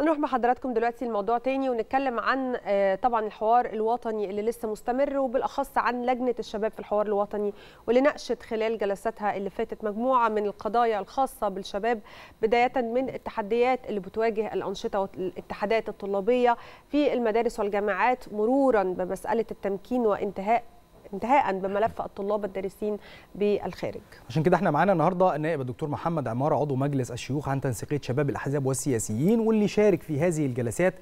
هنروح مع حضراتكم دلوقتي لموضوع تاني ونتكلم عن آه، طبعا الحوار الوطني اللي لسه مستمر وبالاخص عن لجنه الشباب في الحوار الوطني واللي ناقشت خلال جلساتها اللي فاتت مجموعه من القضايا الخاصه بالشباب بدايه من التحديات اللي بتواجه الانشطه والاتحادات الطلابيه في المدارس والجامعات مرورا بمساله التمكين وانتهاء انتهاء بملف الطلاب الدارسين بالخارج عشان كده احنا معانا النهارده النائب الدكتور محمد عماره عضو مجلس الشيوخ عن تنسيقيه شباب الاحزاب والسياسيين واللي شارك في هذه الجلسات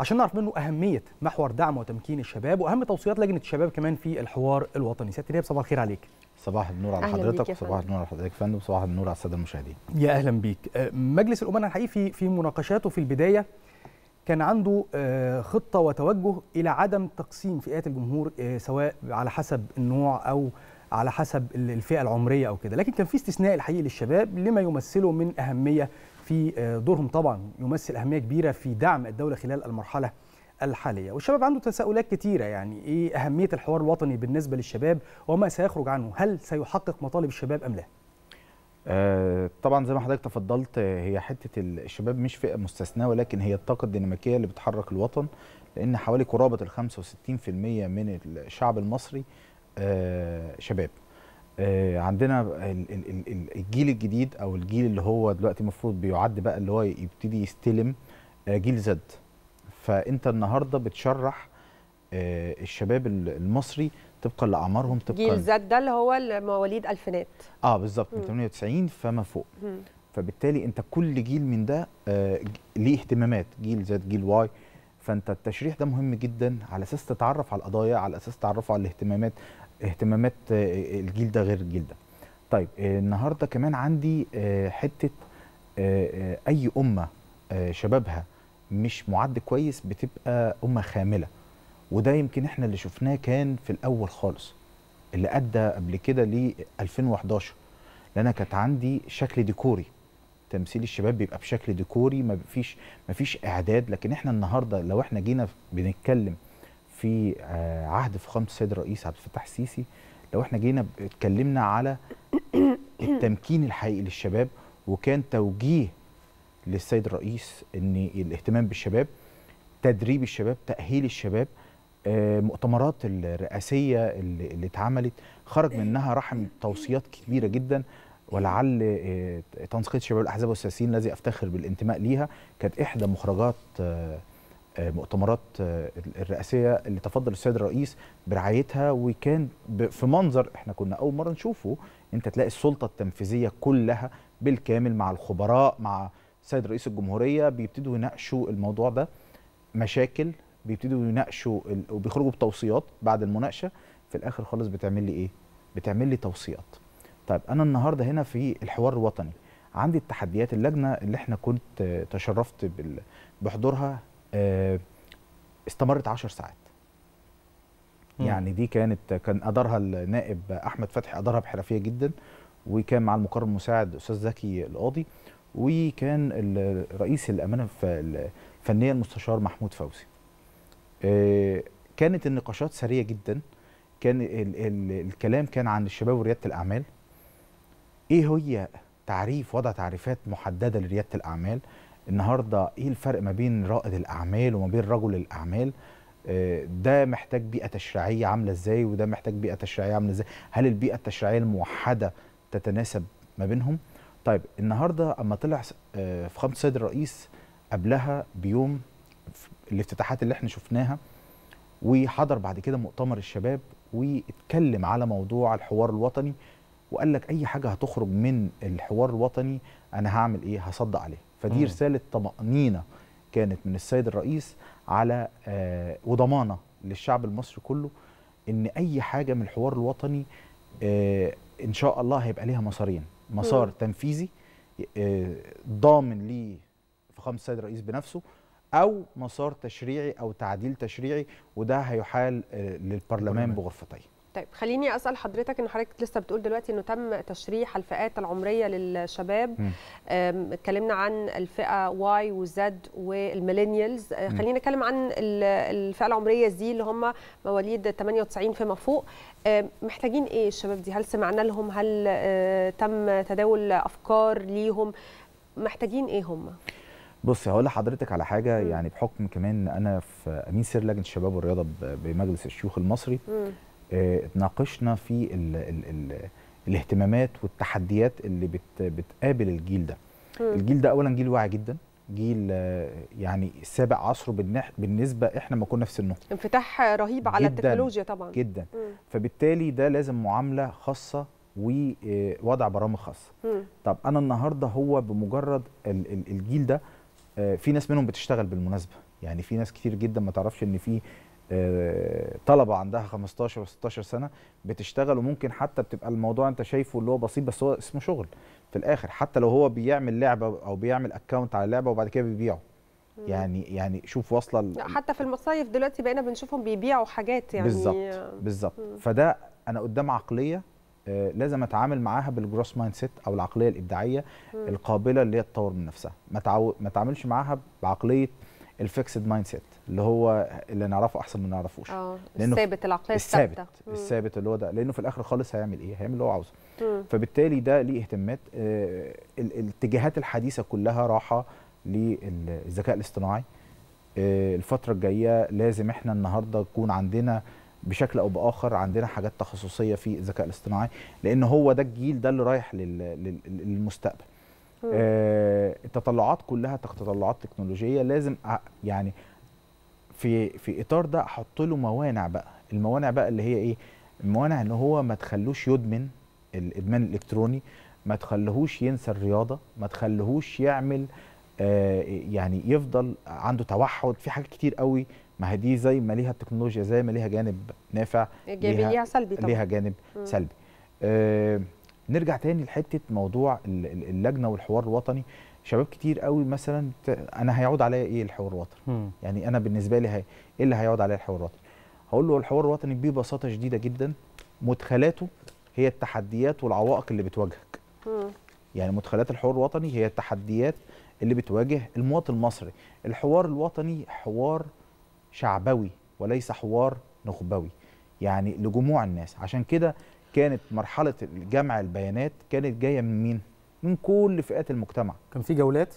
عشان نعرف منه اهميه محور دعم وتمكين الشباب واهم توصيات لجنه الشباب كمان في الحوار الوطني سياده نائب صباح الخير عليك صباح النور على حضرتك وصباح النور على حضرتك فندم صباح النور على الساده المشاهدين يا اهلا بيك أه، مجلس الامناء الحقيقي في مناقشاته في البدايه كان عنده آه، خطة وتوجه إلى عدم تقسيم فئات الجمهور آه، سواء على حسب النوع أو على حسب الفئة العمرية أو كده لكن كان في استثناء الحقيقي للشباب لما يمثله من أهمية في آه، دورهم طبعا يمثل أهمية كبيرة في دعم الدولة خلال المرحلة الحالية والشباب عنده تساؤلات كتيرة يعني إيه أهمية الحوار الوطني بالنسبة للشباب وما سيخرج عنه هل سيحقق مطالب الشباب أم لا؟ آه، طبعا زي ما حضرتك تفضلت هي حته الشباب مش فئه مستثناه ولكن هي الطاقه الديناميكيه اللي بتحرك الوطن لان حوالي قرابه ال 65% من الشعب المصري آه، شباب آه، عندنا الجيل الجديد او الجيل اللي هو دلوقتي المفروض بيعد بقى اللي هو يبتدي يستلم جيل زد فانت النهارده بتشرح الشباب المصري طبقا لاعمارهم طبقا جيل زد ده اللي هو مواليد الفينات اه بالظبط من 98 فما فوق مم. فبالتالي انت كل جيل من ده آه ليه اهتمامات جيل زد جيل واي فانت التشريح ده مهم جدا على اساس تتعرف على القضايا على اساس تعرفوا على الاهتمامات اهتمامات آه الجيل ده غير الجيل ده طيب آه النهارده كمان عندي آه حته آه, آه، اي امه آه شبابها مش معد كويس بتبقى امه خامله وده يمكن احنا اللي شفناه كان في الاول خالص اللي ادى قبل كده ل 2011 لان انا كانت عندي شكل ديكوري تمثيل الشباب بيبقى بشكل ديكوري ما فيش ما فيش اعداد لكن احنا النهارده لو احنا جينا بنتكلم في آه، عهد فخامه السيد الرئيس عبد الفتاح السيسي لو احنا جينا اتكلمنا على التمكين الحقيقي للشباب وكان توجيه للسيد الرئيس ان الاهتمام بالشباب تدريب الشباب تاهيل الشباب المؤتمرات آه، الرئاسيه اللي اتعملت خرج منها رحم توصيات كبيره جدا ولعل آه، تنسيقيه شباب الاحزاب والسياسيين الذي افتخر بالانتماء ليها كانت احدى مخرجات آه، مؤتمرات الرئاسيه اللي تفضل السيد الرئيس برعايتها وكان في منظر احنا كنا اول مره نشوفه انت تلاقي السلطه التنفيذيه كلها بالكامل مع الخبراء مع سيد رئيس الجمهوريه بيبتدوا يناقشوا الموضوع ده مشاكل بيبتدوا يناقشوا وبيخرجوا بتوصيات بعد المناقشه في الاخر خالص بتعمل لي ايه؟ بتعمل لي توصيات. طيب انا النهارده هنا في الحوار الوطني عندي التحديات اللجنه اللي احنا كنت آه، تشرفت بحضورها آه، استمرت 10 ساعات. يعني دي كانت كان ادارها النائب احمد فتحي ادارها بحرفيه جدا وكان مع المقرر المساعد استاذ زكي القاضي وكان رئيس الامانه الفنيه المستشار محمود فوزي آه، كانت النقاشات سريه جدا كان ال ال الكلام كان عن الشباب ورياده الاعمال ايه هي تعريف وضع تعريفات محدده لرياده الاعمال النهارده ايه الفرق ما بين رائد الاعمال وما بين رجل الاعمال آه، ده محتاج بيئه تشريعيه عامله ازاي وده محتاج بيئه تشريعيه عامله ازاي هل البيئه التشريعيه الموحده تتناسب ما بينهم طيب النهارده اما طلع في خمس سيد الرئيس قبلها بيوم الافتتاحات اللي احنا شفناها وحضر بعد كده مؤتمر الشباب واتكلم على موضوع الحوار الوطني وقال لك اي حاجه هتخرج من الحوار الوطني انا هعمل ايه هصدق عليها فدي مم. رساله طمانينه كانت من السيد الرئيس على آه وضمانه للشعب المصري كله ان اي حاجه من الحوار الوطني آه ان شاء الله هيبقى ليها مسارين مسار تنفيذي آه ضامن ليه فخامه السيد الرئيس بنفسه او مسار تشريعي او تعديل تشريعي وده هيحال آه، للبرلمان بغرفتين طيب خليني اسال حضرتك ان حضرتك لسه بتقول دلوقتي انه تم تشريح الفئات العمريه للشباب اتكلمنا عن الفئه واي وزد والميلينيالز آه، خلينا نتكلم عن الفئه العمريه دي اللي هم مواليد 98 فيما فوق محتاجين ايه الشباب دي هل سمعنا لهم هل آه، تم تداول افكار ليهم محتاجين ايه هم بصي هقول لحضرتك على حاجه مم. يعني بحكم كمان انا في امين سير لجنه الشباب والرياضه بمجلس الشيوخ المصري آه، اتناقشنا في الـ الـ الـ الاهتمامات والتحديات اللي بت بتقابل الجيل ده مم. الجيل ده اولا جيل واعي جدا جيل آه، يعني سابق عصره بالنسبه احنا ما كنا في سنه انفتاح رهيب على التكنولوجيا طبعا جدا مم. فبالتالي ده لازم معامله خاصه ووضع آه، برامج خاصه طب انا النهارده هو بمجرد الجيل ده آه، في ناس منهم بتشتغل بالمناسبه يعني في ناس كتير جدا ما تعرفش ان في آه، طلبه عندها 15 و16 سنه بتشتغل وممكن حتى بتبقى الموضوع انت شايفه اللي هو بسيط بس هو اسمه شغل في الاخر حتى لو هو بيعمل لعبه او بيعمل اكونت على لعبه وبعد كده بيبيعه يعني يعني شوف واصله حتى في المصايف دلوقتي بقينا بنشوفهم بيبيعوا حاجات يعني بالظبط بالظبط فده انا قدام عقليه لازم اتعامل معاها بالجروس مايند سيت او العقليه الابداعيه م. القابله اللي هي تطور من نفسها ما متعو... ما اتعاملش معاها بعقليه الفيكسد مايند سيت اللي هو اللي نعرفه احسن من نعرفوش اه الثابت العقليه الثابته الثابت الثابت اللي هو ده لانه في الاخر خالص هيعمل ايه هيعمل اللي هو عاوزه فبالتالي ده ليه اهتمامات آه الاتجاهات الحديثه كلها راحه للذكاء الاصطناعي آه الفتره الجايه لازم احنا النهارده يكون عندنا بشكل او باخر عندنا حاجات تخصصيه في الذكاء الاصطناعي لان هو ده الجيل ده اللي رايح للمستقبل آه التطلعات كلها تطلعات تكنولوجيه لازم يعني في في اطار ده احط له موانع بقى الموانع بقى اللي هي ايه الموانع ان هو ما تخلوش يدمن الادمان الالكتروني ما تخليهوش ينسى الرياضه ما تخليهوش يعمل آه يعني يفضل عنده توحد في حاجات كتير قوي ما هي دي زي ما ليها التكنولوجيا زي ما ليها جانب نافع ايجابي ليها سلبي طبعا ليها جانب م. سلبي آه نرجع تاني لحته موضوع اللجنه والحوار الوطني شباب كتير قوي مثلا انا هيعود عليا ايه الحوار الوطني م. يعني انا بالنسبه لي ايه اللي هيعود عليا الحوار الوطني هقول له الحوار الوطني ببساطه شديده جدا مدخلاته هي التحديات والعوائق اللي بتواجهك يعني مدخلات الحوار الوطني هي التحديات اللي بتواجه المواطن المصري الحوار الوطني حوار شعبوي وليس حوار نخبوي يعني لجموع الناس عشان كده كانت مرحله جمع البيانات كانت جايه من مين من كل فئات المجتمع كان في جولات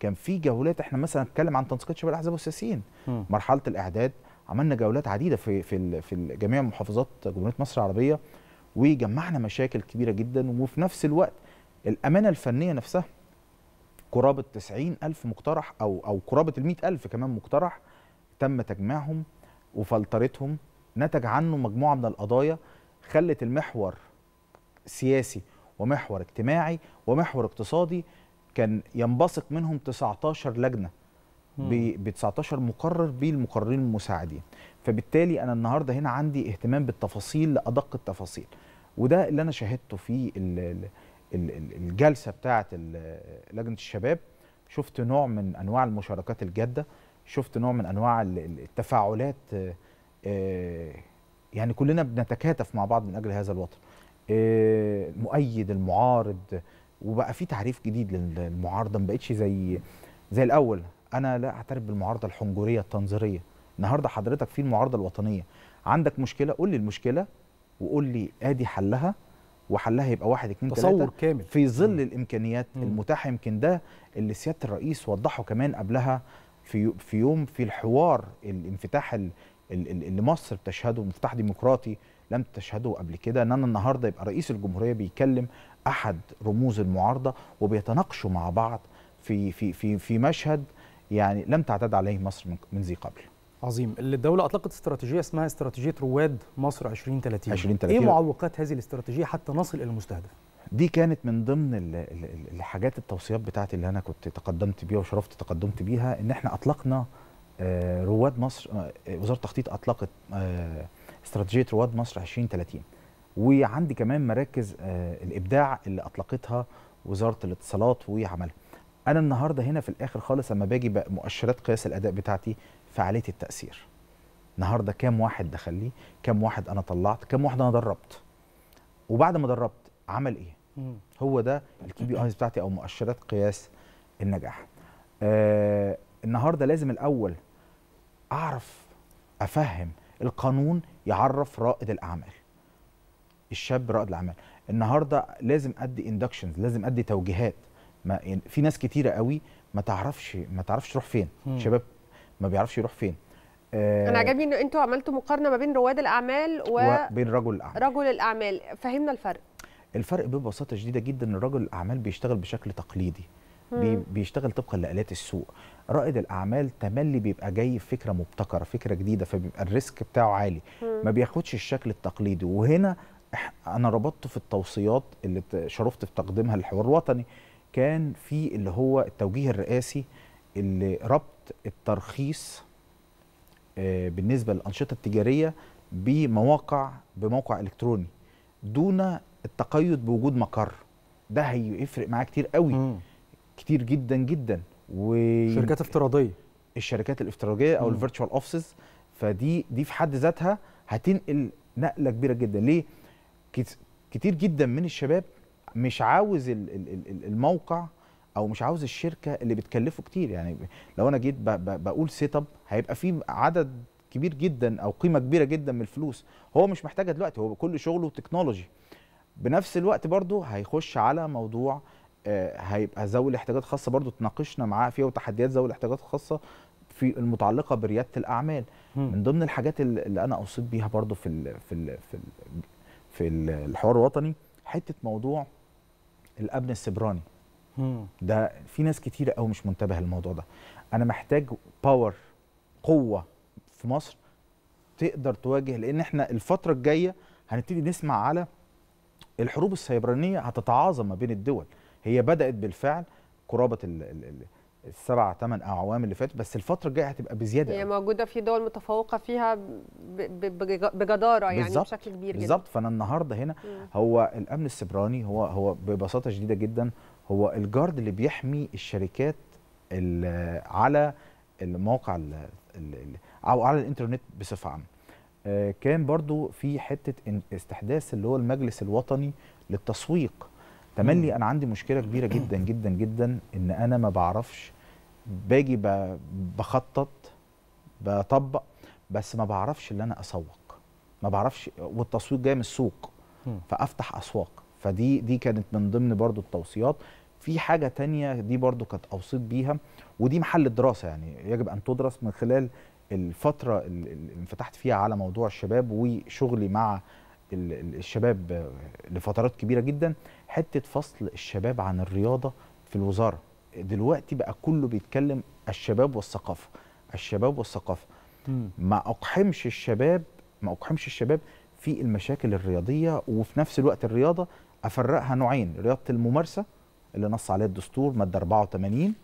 كان في جولات احنا مثلا نتكلم عن تنسيقات شباب الاحزاب والسياسيين مرحله الاعداد عملنا جولات عديده في في في جميع محافظات جمهوريه مصر العربيه وجمعنا مشاكل كبيره جدا وفي نفس الوقت الامانه الفنيه نفسها قرابه 90 الف مقترح او او قرابه ال ألف كمان مقترح تم تجميعهم وفلترتهم نتج عنه مجموعه من القضايا خلت المحور سياسي ومحور اجتماعي ومحور اقتصادي كان ينبثق منهم 19 لجنه ب 19 مقرر بالمقررين المساعدين فبالتالي انا النهارده هنا عندي اهتمام بالتفاصيل لادق التفاصيل وده اللي انا شاهدته في الجلسه بتاعه لجنه الشباب شفت نوع من انواع المشاركات الجاده شفت نوع من انواع التفاعلات آه، آه، يعني كلنا بنتكاتف مع بعض من اجل هذا الوطن المؤيد آه، المعارض وبقى في تعريف جديد للمعارضه ما بقتش زي زي الاول انا لا اعترف بالمعارضه الحنجريه التنظيريه النهارده حضرتك في المعارضه الوطنيه عندك مشكله قول لي المشكله وقول لي ادي حلها وحلها يبقى واحد اتنين تصور كامل في ظل الامكانيات المتاحه يمكن ده اللي سياده الرئيس وضحه كمان قبلها في في يوم في الحوار الانفتاح اللي مصر بتشهده انفتاح ديمقراطي لم تشهده قبل كده ان انا النهارده يبقى رئيس الجمهوريه بيكلم احد رموز المعارضه وبيتناقشوا مع بعض في في في في مشهد يعني لم تعتاد عليه مصر من ذي قبل. عظيم، الدولة أطلقت استراتيجية اسمها استراتيجية رواد مصر 2030. 2030 إيه معوقات هذه الاستراتيجية حتى نصل إلى المستهدف؟ دي كانت من ضمن الحاجات التوصيات بتاعتي اللي انا كنت تقدمت بيها وشرفت تقدمت بيها ان احنا اطلقنا آه، رواد مصر آه، وزاره التخطيط اطلقت آه، استراتيجيه رواد مصر 2030 وعندي كمان مراكز الابداع اللي اطلقتها وزاره الاتصالات وعملها انا النهارده هنا في الاخر خالص لما باجي بقى مؤشرات قياس الاداء بتاعتي فعاليه التاثير النهارده كام واحد دخل لي كام واحد انا طلعت كام واحد انا دربت وبعد ما دربت عمل ايه هو ده الكي بي ايز بتاعتي او مؤشرات قياس النجاح آه النهارده لازم الاول اعرف افهم القانون يعرف رائد الاعمال الشاب رائد الاعمال النهارده لازم ادي اندكشنز لازم ادي توجيهات ما يعني في ناس كتيره قوي ما تعرفش ما تعرفش تروح فين مم. شباب ما بيعرفش يروح فين آه انا عجبني ان انتوا عملتوا مقارنه ما بين رواد الاعمال و... وبين رجل الاعمال رجل الاعمال فهمنا الفرق الفرق ببساطه شديده جدا ان رجل الاعمال بيشتغل بشكل تقليدي مم. بيشتغل طبقا لآلات السوق رائد الأعمال تملي بيبقى جاي فكرة مبتكرة فكرة جديدة فبيبقى الريسك بتاعه عالي ما بياخدش الشكل التقليدي وهنا أنا ربطته في التوصيات اللي شرفت في تقديمها للحوار الوطني كان في اللي هو التوجيه الرئاسي اللي ربط الترخيص آه، بالنسبة للأنشطة التجارية بمواقع بموقع إلكتروني دون التقيد بوجود مقر ده هيفرق معاه كتير قوي مم. كتير جدا جدا و شركات افتراضيه الشركات الافتراضيه او الفيرتشوال اوفيسز فدي دي في حد ذاتها هتنقل نقله كبيره جدا ليه كتير جدا من الشباب مش عاوز الموقع او مش عاوز الشركه اللي بتكلفه كتير يعني لو انا جيت بقول سيت اب هيبقى في عدد كبير جدا او قيمه كبيره جدا من الفلوس هو مش محتاجها دلوقتي هو كل شغله تكنولوجي بنفس الوقت برضو هيخش على موضوع آه، هيبقى ذوي الاحتياجات الخاصه برضو تناقشنا معاه فيها وتحديات ذوي الاحتياجات الخاصه في المتعلقه برياده الاعمال من ضمن الحاجات اللي انا اوصيت بيها برضو في الـ في الـ في الـ في الحوار الوطني حته موضوع الامن السبراني ده في ناس كتيره قوي مش منتبهه للموضوع ده انا محتاج باور قوه في مصر تقدر تواجه لان احنا الفتره الجايه هنبتدي نسمع على الحروب السيبرانيه هتتعاظم ما بين الدول هي بدات بالفعل قرابه ال السبع ثمان اعوام اللي فاتت بس الفتره الجايه هتبقى بزياده هي موجوده في دول متفوقه فيها بجداره يعني بالزبط. بشكل كبير بالظبط فانا النهارده هنا مم. هو الامن السبراني هو هو ببساطه شديده جدا هو الجارد اللي بيحمي الشركات على المواقع او على الانترنت بصفه عامه آه، كان برضو في حته استحداث اللي هو المجلس الوطني للتسويق تملي انا عندي مشكله كبيره جدا جدا جدا ان انا ما بعرفش باجي بخطط بطبق بس ما بعرفش اللي انا اسوق ما بعرفش والتسويق جاي من السوق فافتح اسواق فدي دي كانت من ضمن برضو التوصيات في حاجه تانية دي برضو كانت اوصيت بيها ودي محل دراسه يعني يجب ان تدرس من خلال الفتره اللي انفتحت فيها على موضوع الشباب وشغلي مع الشباب لفترات كبيره جدا حته فصل الشباب عن الرياضه في الوزاره دلوقتي بقى كله بيتكلم الشباب والثقافه الشباب والثقافه ما اقحمش الشباب ما اقحمش الشباب في المشاكل الرياضيه وفي نفس الوقت الرياضه افرقها نوعين رياضه الممارسه اللي نص عليها الدستور ماده 84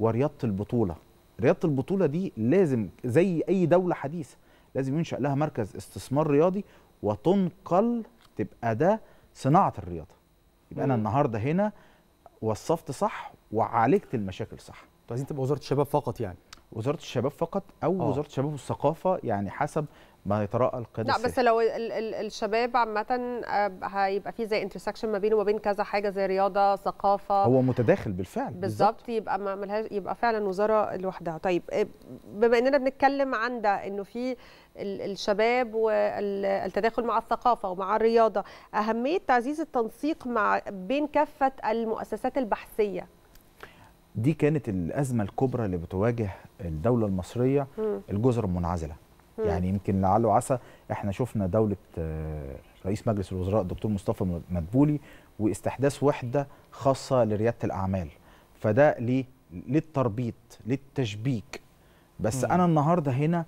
ورياضه البطوله رياضه البطوله دي لازم زي اي دوله حديثه لازم ينشا لها مركز استثمار رياضي وتنقل تبقى ده صناعه الرياضه يبقى انا النهارده هنا وصفت صح وعالجت المشاكل صح طيب، عايزين تبقى وزاره الشباب فقط يعني وزاره الشباب فقط او آه. وزاره الشباب والثقافه يعني حسب ما يتراءى القيادة لا بس لو الشباب عامة آه، هيبقى في زي انترسكشن ما بينه وما بين كذا حاجة زي رياضة ثقافة هو متداخل بالفعل بالظبط يبقى ما ملهاش يبقى فعلا وزارة لوحدها طيب آه، بما اننا بنتكلم عن ده انه في الشباب والتداخل مع الثقافة ومع الرياضة أهمية تعزيز التنسيق مع بين كافة المؤسسات البحثية دي كانت الأزمة الكبرى اللي بتواجه الدولة المصرية الجزر المنعزلة يعني يمكن لعله عسى احنا شفنا دوله آه، رئيس مجلس الوزراء الدكتور مصطفى مدبولي واستحداث وحده خاصه لرياده الاعمال فده ليه للتربيط للتشبيك بس مم. انا النهارده هنا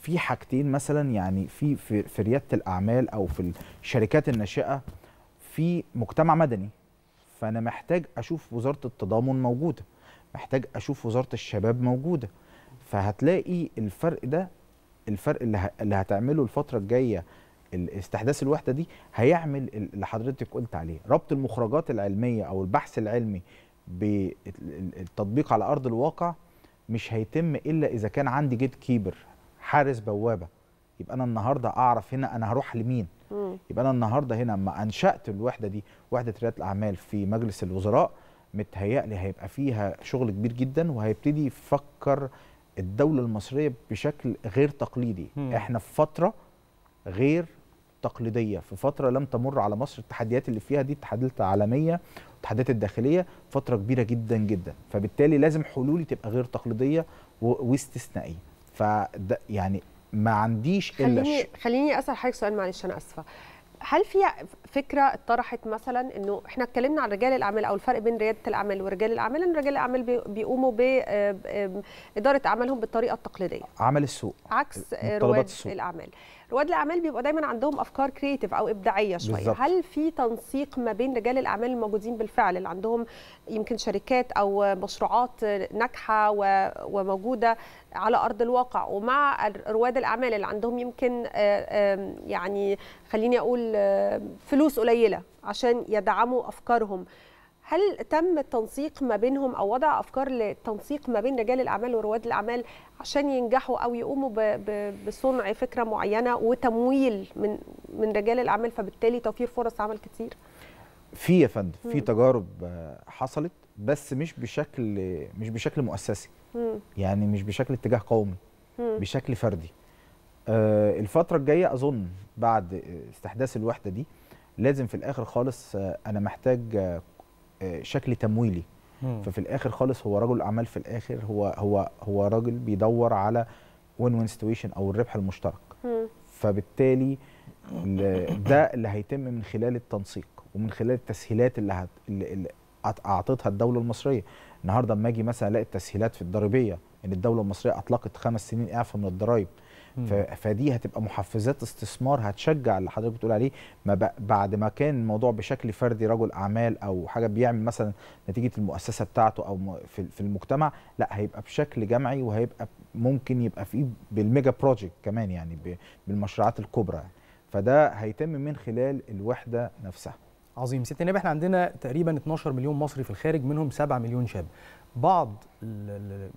في حاجتين مثلا يعني في في, في رياده الاعمال او في الشركات الناشئه في مجتمع مدني فانا محتاج اشوف وزاره التضامن موجوده محتاج اشوف وزاره الشباب موجوده فهتلاقي الفرق ده الفرق اللي, هتعمله الفتره الجايه استحداث الوحده دي هيعمل اللي حضرتك قلت عليه ربط المخرجات العلميه او البحث العلمي بالتطبيق على ارض الواقع مش هيتم الا اذا كان عندي جيت كيبر حارس بوابه يبقى انا النهارده اعرف هنا انا هروح لمين يبقى انا النهارده هنا ما انشات الوحده دي وحده رياده الاعمال في مجلس الوزراء متهيألي هيبقى فيها شغل كبير جدا وهيبتدي يفكر الدولة المصرية بشكل غير تقليدي م. احنا في فترة غير تقليدية في فترة لم تمر على مصر التحديات اللي فيها دي التحديات العالمية التحديات الداخلية فترة كبيرة جدا جدا فبالتالي لازم حلولي تبقى غير تقليدية واستثنائية فده يعني ما عنديش الا خليني خليني اسال حضرتك سؤال معلش انا اسفه هل في فكره اتطرحت مثلا انه احنا اتكلمنا عن رجال الاعمال او الفرق بين رياده الاعمال ورجال الاعمال ان رجال الاعمال بيقوموا باداره اعمالهم بالطريقه التقليديه عمل السوق عكس آه، رواد السوق. الاعمال رواد الاعمال بيبقى دايما عندهم افكار كريتيف او ابداعيه شويه بالزبط. هل في تنسيق ما بين رجال الاعمال الموجودين بالفعل اللي عندهم يمكن شركات او مشروعات ناجحه وموجوده على ارض الواقع ومع رواد الاعمال اللي عندهم يمكن آه، يعني خليني اقول آه، فلوس قليله عشان يدعموا افكارهم هل تم التنسيق ما بينهم او وضع افكار للتنسيق ما بين رجال الاعمال ورواد الاعمال عشان ينجحوا او يقوموا بصنع فكره معينه وتمويل من من رجال الاعمال فبالتالي توفير فرص عمل كتير في يا فندم في تجارب آه، حصلت بس مش بشكل مش بشكل مؤسسي مم. يعني مش بشكل اتجاه قومي مم. بشكل فردي آه الفتره الجايه اظن بعد استحداث الوحده دي لازم في الاخر خالص آه انا محتاج آه, آه، شكل تمويلي مم. ففي الاخر خالص هو رجل اعمال في الاخر هو هو هو راجل بيدور على وين وين سيتويشن او الربح المشترك مم. فبالتالي ده اللي هيتم من خلال التنسيق ومن خلال التسهيلات اللي, هت... اللي اعطتها الدوله المصريه النهارده اما اجي مثلا الاقي التسهيلات في الضريبيه ان الدوله المصريه اطلقت خمس سنين اعفاء من الضرايب فدي هتبقى محفزات استثمار هتشجع اللي حضرتك بتقول عليه ما بعد ما كان الموضوع بشكل فردي رجل اعمال او حاجه بيعمل مثلا نتيجه المؤسسه بتاعته او في المجتمع لا هيبقى بشكل جمعي وهيبقى ممكن يبقى فيه بالميجا بروجكت كمان يعني بالمشروعات الكبرى فده هيتم من خلال الوحده نفسها عظيم ست النبي احنا عندنا تقريبا 12 مليون مصري في الخارج منهم 7 مليون شاب بعض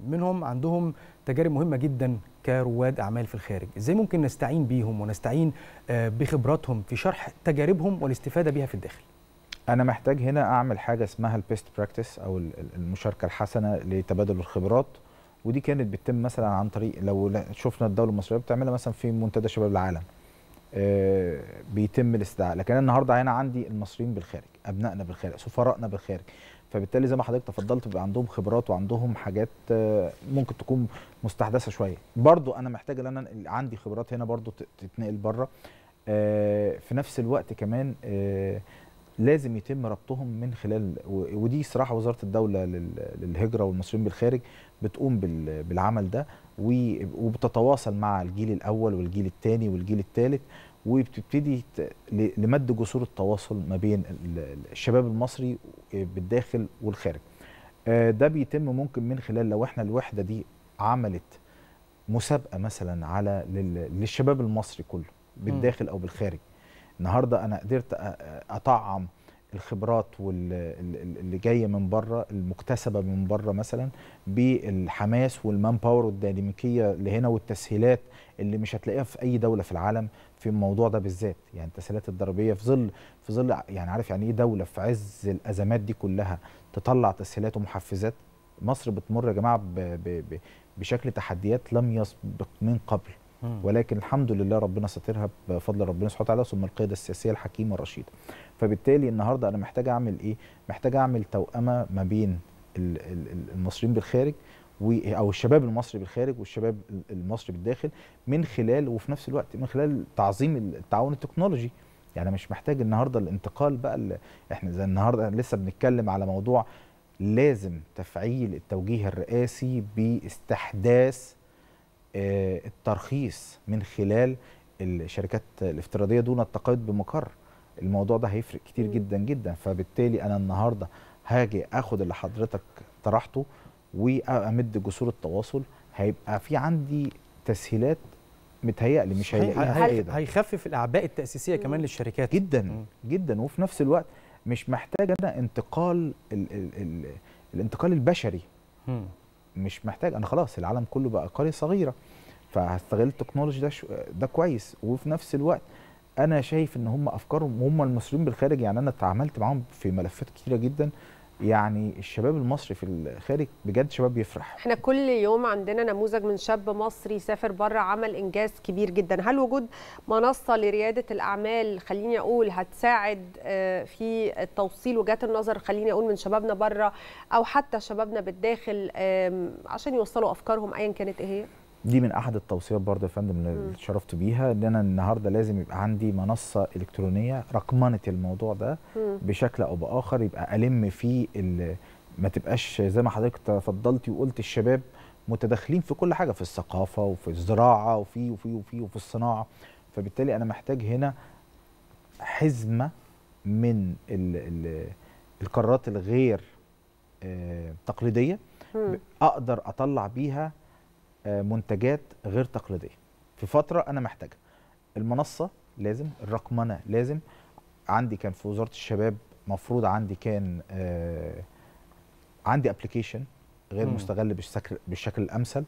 منهم عندهم تجارب مهمة جدا كرواد أعمال في الخارج إزاي ممكن نستعين بيهم ونستعين آه، بخبراتهم في شرح تجاربهم والاستفادة بيها في الداخل أنا محتاج هنا أعمل حاجة اسمها البيست براكتس أو المشاركة الحسنة لتبادل الخبرات ودي كانت بتتم مثلا عن طريق لو شفنا الدولة المصرية بتعملها مثلا في منتدى شباب العالم بيتم الاستدعاء لكن انا النهارده هنا عندي المصريين بالخارج ابنائنا بالخارج سفرائنا بالخارج فبالتالي زي ما حضرتك تفضلت بيبقى عندهم خبرات وعندهم حاجات آه، ممكن تكون مستحدثه شويه برضو انا محتاج ان انا عندي خبرات هنا برضو تتنقل بره آه، في نفس الوقت كمان آه، لازم يتم ربطهم من خلال ودي صراحه وزاره الدوله للهجره والمصريين بالخارج بتقوم بالعمل ده وبتتواصل مع الجيل الاول والجيل الثاني والجيل الثالث وبتبتدي لمد جسور التواصل ما بين الشباب المصري آه، بالداخل والخارج آه، ده بيتم ممكن من خلال لو احنا الوحده دي عملت مسابقه مثلا على للشباب المصري كله بالداخل او بالخارج النهارده انا قدرت اطعم الخبرات اللي جايه من بره المكتسبه من بره مثلا بالحماس والمان باور والديناميكيه اللي هنا والتسهيلات اللي مش هتلاقيها في اي دوله في العالم في الموضوع ده بالذات يعني التسهيلات الضريبيه في ظل في ظل يعني عارف يعني ايه دوله في عز الازمات دي كلها تطلع تسهيلات ومحفزات مصر بتمر يا جماعه ب ب بشكل تحديات لم يسبق من قبل ولكن الحمد لله ربنا سترها بفضل ربنا سبحانه وتعالى ثم القياده السياسيه الحكيمه الرشيده فبالتالي النهارده انا محتاج اعمل ايه محتاج اعمل توأمه ما بين المصريين بالخارج او الشباب المصري بالخارج والشباب المصري بالداخل من خلال وفي نفس الوقت من خلال تعظيم التعاون التكنولوجي يعني مش محتاج النهارده الانتقال بقى احنا زي النهارده لسه بنتكلم على موضوع لازم تفعيل التوجيه الرئاسي باستحداث آه، الترخيص من خلال الشركات الافتراضيه دون التقيد بمقر الموضوع ده هيفرق كتير جدا جدا فبالتالي انا النهارده هاجي اخد اللي حضرتك طرحته وامد جسور التواصل هيبقى في عندي تسهيلات متهيألي مش هي هيخفف الاعباء التاسيسيه كمان للشركات جدا جدا وفي نفس الوقت مش محتاج انا انتقال الـ الـ الـ الانتقال البشري مش محتاج انا خلاص العالم كله بقى قريه صغيره فهستغل التكنولوجي ده ده كويس وفي نفس الوقت انا شايف ان هم افكارهم وهم المصريين بالخارج يعني انا اتعاملت معاهم في ملفات كتيره جدا يعني الشباب المصري في الخارج بجد شباب يفرح احنا كل يوم عندنا نموذج من شاب مصري سافر بره عمل انجاز كبير جدا هل وجود منصه لرياده الاعمال خليني اقول هتساعد آه، في التوصيل وجهات النظر خليني اقول من شبابنا بره او حتى شبابنا بالداخل عشان يوصلوا افكارهم ايا كانت ايه هي دي من احد التوصيات برضه يا فندم اللي اتشرفت بيها ان انا النهارده لازم يبقى عندي منصه الكترونيه رقمنه الموضوع ده بشكل او باخر يبقى الم فيه ما تبقاش زي ما حضرتك تفضلتي وقلت الشباب متداخلين في كل حاجه في الثقافه وفي الزراعه وفي وفي وفي وفي الصناعه فبالتالي انا محتاج هنا حزمه من ال ال القرارات الغير آه، تقليديه اقدر اطلع بيها منتجات غير تقليديه في فتره انا محتاجها المنصه لازم الرقمنه لازم عندي كان في وزاره الشباب مفروض عندي كان آه، عندي ابلكيشن غير مستغل بالشكل الامثل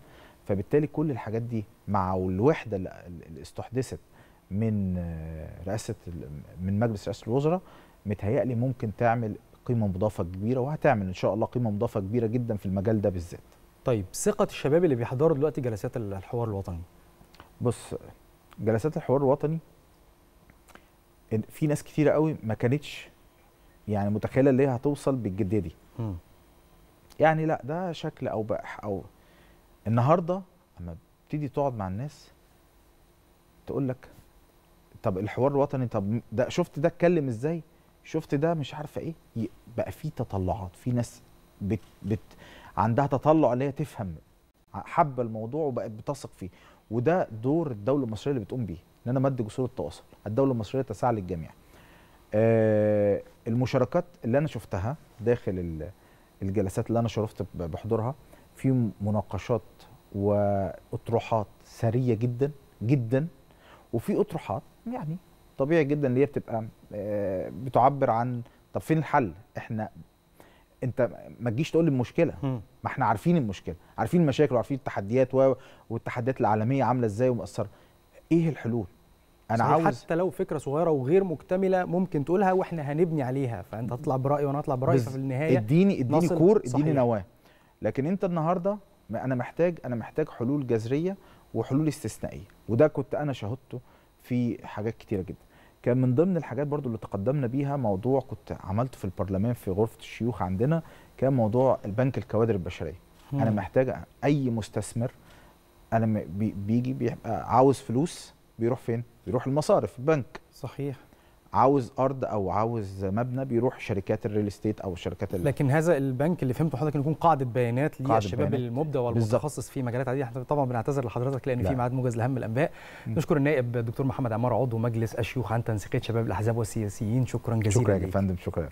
فبالتالي كل الحاجات دي مع الوحده اللي استحدثت من آه، رئاسه من مجلس رئاسه الوزراء متهيألي ممكن تعمل قيمه مضافه كبيره وهتعمل ان شاء الله قيمه مضافه كبيره جدا في المجال ده بالذات طيب ثقه الشباب اللي بيحضروا دلوقتي جلسات الحوار الوطني بص جلسات الحوار الوطني في ناس كتيره قوي ما كانتش يعني متخيله ان هي هتوصل بالجديه دي م. يعني لا ده شكل او بقح او النهارده اما بتدي تقعد مع الناس تقول لك طب الحوار الوطني طب ده شفت ده اتكلم ازاي شفت ده مش عارفه ايه بقى في تطلعات في ناس بت بت عندها تطلع ان هي تفهم حب الموضوع وبقت بتثق فيه وده دور الدوله المصريه اللي بتقوم بيه ان انا مد جسور التواصل الدوله المصريه تسعى للجميع آه المشاركات اللي انا شفتها داخل الجلسات اللي انا شرفت بحضورها في مناقشات واطروحات سريه جدا جدا وفي اطروحات يعني طبيعي جدا اللي هي بتبقى آه، بتعبر عن طب فين الحل احنا انت ما تجيش تقول لي المشكله ما احنا عارفين المشكله عارفين المشاكل وعارفين التحديات و... والتحديات العالميه عامله ازاي ومأثره ايه الحلول انا عاوز حتى لو فكره صغيره وغير مكتمله ممكن تقولها واحنا هنبني عليها فانت هتطلع برايي وانا اطلع برايي ففي النهايه اديني اديني كور اديني نواه لكن انت النهارده انا محتاج انا محتاج حلول جذريه وحلول استثنائيه وده كنت انا شاهدته في حاجات كتيره جدا كان من ضمن الحاجات برضو اللي تقدمنا بيها موضوع كنت عملته في البرلمان في غرفه الشيوخ عندنا كان موضوع البنك الكوادر البشريه مم. انا محتاج اي مستثمر انا بيجي بيبقى عاوز فلوس بيروح فين بيروح المصارف البنك صحيح عاوز ارض او عاوز مبنى بيروح شركات الريل استيت او شركات اللي لكن هذا البنك اللي فهمته حضرتك انه يكون قاعده بيانات للشباب المبدع والمتخصص في مجالات عديده احنا طبعا بنعتذر لحضرتك لان لا. في ميعاد موجز لاهم الانباء نشكر النائب الدكتور محمد عمار عضو مجلس الشيوخ عن تنسيقيه شباب الاحزاب والسياسيين شكرا جزيلا شكرا يا فندم شكرا